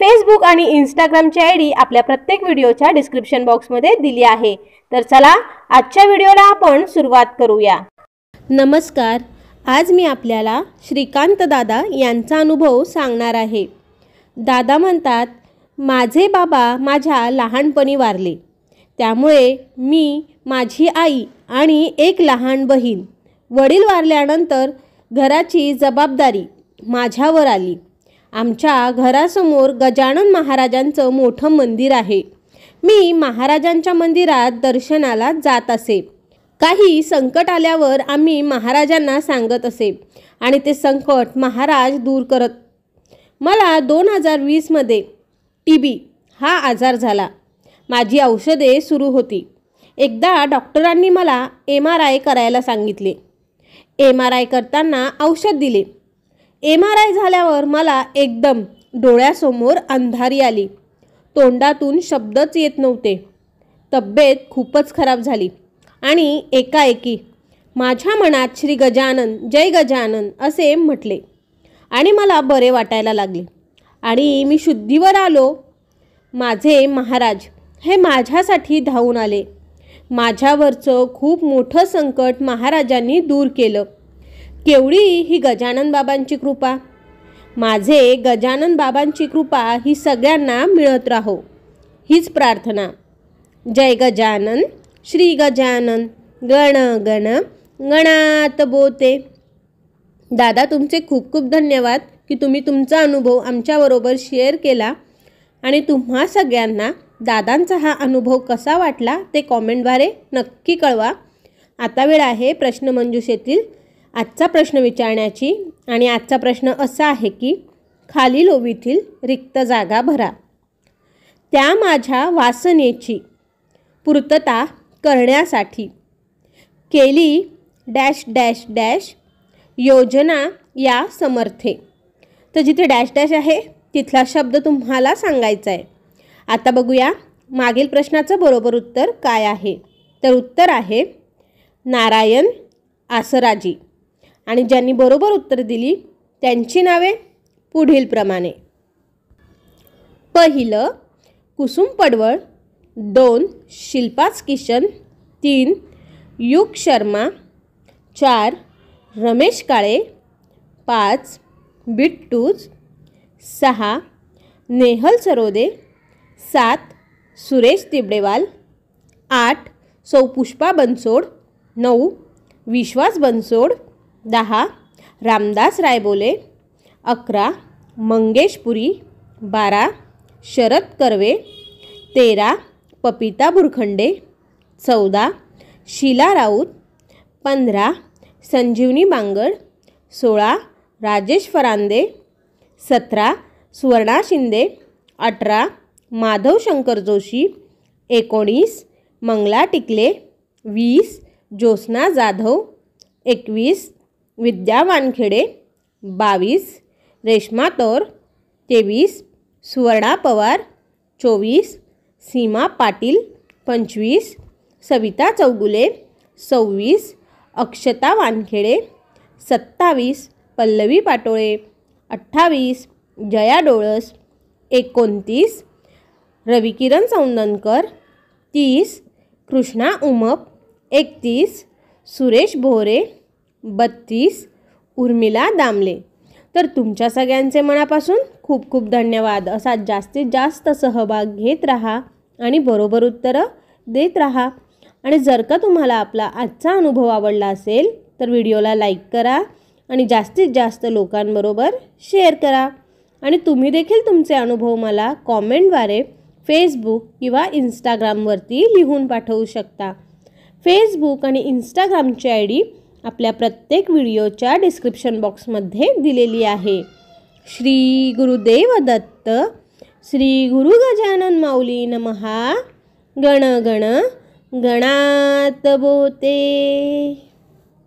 Facebook आणि इंस्टाग्रामची I D आपल्या प्रत्येक व्हिडिओच्या डिस्क्रिप्शन बॉक्समध्ये दिली आहे तर चला आजच्या व्हिडिओला आपण सुरुवात करूया नमस्कार आज मी आपल्याला श्रीकांत दादा यांचा अनुभव सांगणार आहे दादा म्हणतात माझे बाबा माझ्या लहानपणी वारले त्यामुळे मी माझी आई आणि एक लहान बहीण वडील वारल्यानंतर घराची जबाबदारी माझ्यावर आली आमच्या घरासमोर गजानन महाराजांचं मोठं मंदिर आहे मी महाराजांच्या मंदिरात दर्शनाला जात असे काही संकट आल्यावर आम्ही महाराजांना सांगत असे आणि ते संकट महाराज दूर करत मला दोन हजार वीसमध्ये टी बी हा आजार झाला माझी औषधे सुरू होती एकदा डॉक्टरांनी मला एम आर आय करायला सांगितले एम आर आय करताना औषध दिले एम आर आय झाल्यावर मला एकदम डोळ्यासमोर अंधारी आली तोंडातून शब्दच येत नव्हते तब्येत खूपच खराब झाली आणि एकाएकी माझ्या मनात श्री गजानन जय गजानन असे म्हटले आणि मला बरे वाटायला लागले आणि मी शुद्धीवर आलो माझे महाराज हे माझ्यासाठी धावून आले माझ्यावरचं खूप मोठं संकट महाराजांनी दूर केलं केवढी ही गजानन बाबांची कृपा माझे गजानन बाबांची कृपा ही सगळ्यांना मिळत राहो हीच प्रार्थना जय गजानन श्री गजानन गण गण गणात बोते दादा तुमचे खूप खूप धन्यवाद की तुम्ही तुमचा अनुभव आमच्याबरोबर शेअर केला आणि तुम्हा सगळ्यांना दादांचा हा अनुभव कसा वाटला ते कॉमेंटद्वारे नक्की कळवा आता वेळ आहे येथील आजचा प्रश्न विचारण्याची आणि आजचा प्रश्न असा आहे की खालील ओवीतील रिक्त जागा भरा त्या माझ्या वासनेची पूर्तता करण्यासाठी केली डॅश डॅश डॅश योजना या समर्थे तर जिथे डॅश डॅश आहे तिथला शब्द तुम्हाला सांगायचा आहे आता बघूया मागील प्रश्नाचं बरोबर उत्तर काय आहे तर उत्तर आहे नारायण आसराजी आणि ज्यांनी बरोबर उत्तर दिली त्यांची नावे पुढीलप्रमाणे पहिलं कुसुम पडवळ दोन शिल्पाच किशन तीन युग शर्मा चार रमेश काळे पाच बिट्टूज सहा नेहल सरोदे सात सुरेश तिबडेवाल आठ सौ पुष्पा बनसोड नऊ विश्वास बनसोड दहा रामदास रायबोले अकरा मंगेश पुरी बारा शरद कर्वे तेरा पपिता बुरखंडे चौदा शीला राऊत पंधरा संजीवनी बांगड सोळा राजेश फरांदे सतरा सुवर्णा शिंदे अठरा माधव शंकर जोशी एकोणीस मंगला टिकले वीस ज्योत्स्ना जाधव एकवीस विद्या वानखेडे बावीस रेश्मा तोर तेवीस सुवर्णा पवार चोवीस सीमा पाटील पंचवीस सविता चौगुले सव्वीस अक्षता वानखेडे सत्तावीस पल्लवी पाटोळे अठ्ठावीस जया डोळस एकोणतीस रविकिरण सौंदनकर तीस कृष्णा उमप एकतीस सुरेश भोरे बत्तीस उर्मिला दामले तर तुमच्या सगळ्यांचे मनापासून खूप खूप धन्यवाद असा जास्तीत जास्त सहभाग घेत राहा आणि बरोबर उत्तरं देत राहा आणि जर का तुम्हाला आपला आजचा अनुभव आवडला असेल तर व्हिडिओला लाईक करा आणि जास्तीत जास्त लोकांबरोबर शेअर करा आणि तुम्ही देखील तुमचे अनुभव मला कॉमेंटद्वारे फेसबुक किंवा इंस्टाग्रामवरती लिहून पाठवू शकता फेसबुक आणि इंस्टाग्रामची आय डी आपल्या प्रत्येक व्हिडिओच्या डिस्क्रिप्शन बॉक्समध्ये दिलेली आहे श्री गुरुदेव दत्त श्री गुरु गजानन माऊली नमहा गण गण गणात बोते